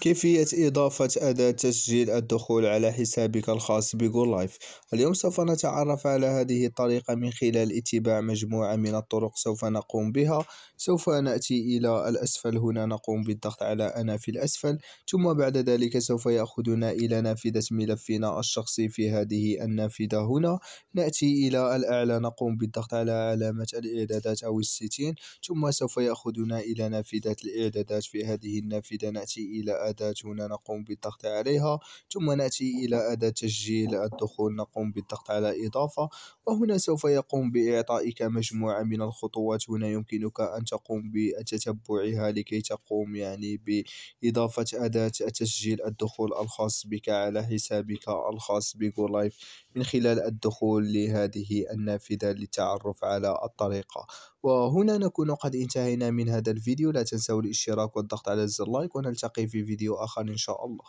كيفية إضافة أداة تسجيل الدخول على حسابك الخاص بجول لايف اليوم سوف نتعرف على هذه الطريقة من خلال اتباع مجموعة من الطرق سوف نقوم بها سوف نأتي إلى الأسفل هنا نقوم بالضغط على أنا في الأسفل ثم بعد ذلك سوف يأخذنا إلى نافذة ملفنا الشخصي في هذه النافذة هنا نأتي إلى الأعلى نقوم بالضغط على علامة الإعدادات أو الستين ثم سوف يأخذنا إلى نافذة الإعدادات في هذه النافذة نأتي إلى إلى أداة هنا نقوم بالضغط عليها ثم نأتي إلى أداة تسجيل الدخول نقوم بالضغط على إضافة وهنا سوف يقوم بإعطائك مجموعة من الخطوات هنا يمكنك أن تقوم بتتبعها لكي تقوم يعني بإضافة أداة تسجيل الدخول الخاص بك على حسابك الخاص بجو لايف من خلال الدخول لهذه النافذة للتعرف على الطريقة وهنا نكون قد انتهينا من هذا الفيديو لا تنسوا الاشتراك والضغط على زر لايك ونلتقي في في فيديو آخر إن شاء الله